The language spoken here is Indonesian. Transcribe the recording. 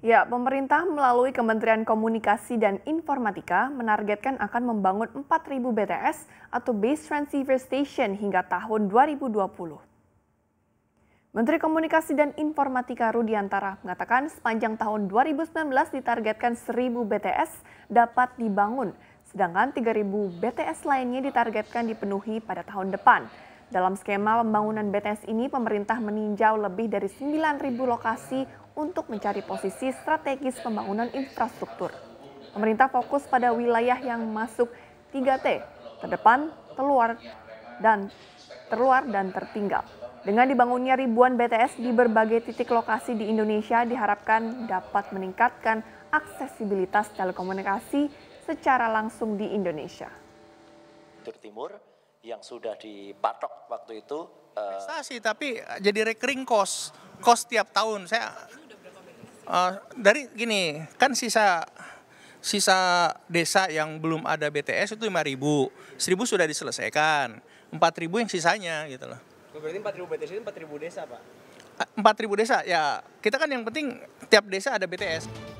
Ya, pemerintah melalui Kementerian Komunikasi dan Informatika menargetkan akan membangun 4.000 BTS atau Base Transceiver Station hingga tahun 2020. Menteri Komunikasi dan Informatika Rudiantara mengatakan sepanjang tahun 2019 ditargetkan 1.000 BTS dapat dibangun, sedangkan 3.000 BTS lainnya ditargetkan dipenuhi pada tahun depan. Dalam skema pembangunan BTS ini, pemerintah meninjau lebih dari 9.000 lokasi untuk mencari posisi strategis pembangunan infrastruktur. Pemerintah fokus pada wilayah yang masuk 3T, terdepan, terluar, dan terluar dan tertinggal. Dengan dibangunnya ribuan BTS di berbagai titik lokasi di Indonesia diharapkan dapat meningkatkan aksesibilitas telekomunikasi secara langsung di Indonesia. Timur yang sudah dipatok waktu itu. Uh, tapi eh, jadi recurring cost, cost tiap tahun. Saya uh, dari gini kan sisa sisa desa yang belum ada BTS itu 5000 seribu sudah diselesaikan 4000 yang sisanya gitu loh oh, berarti 4000 BTS itu ribu desa pak Empat ribu desa ya kita kan yang penting tiap desa ada BTS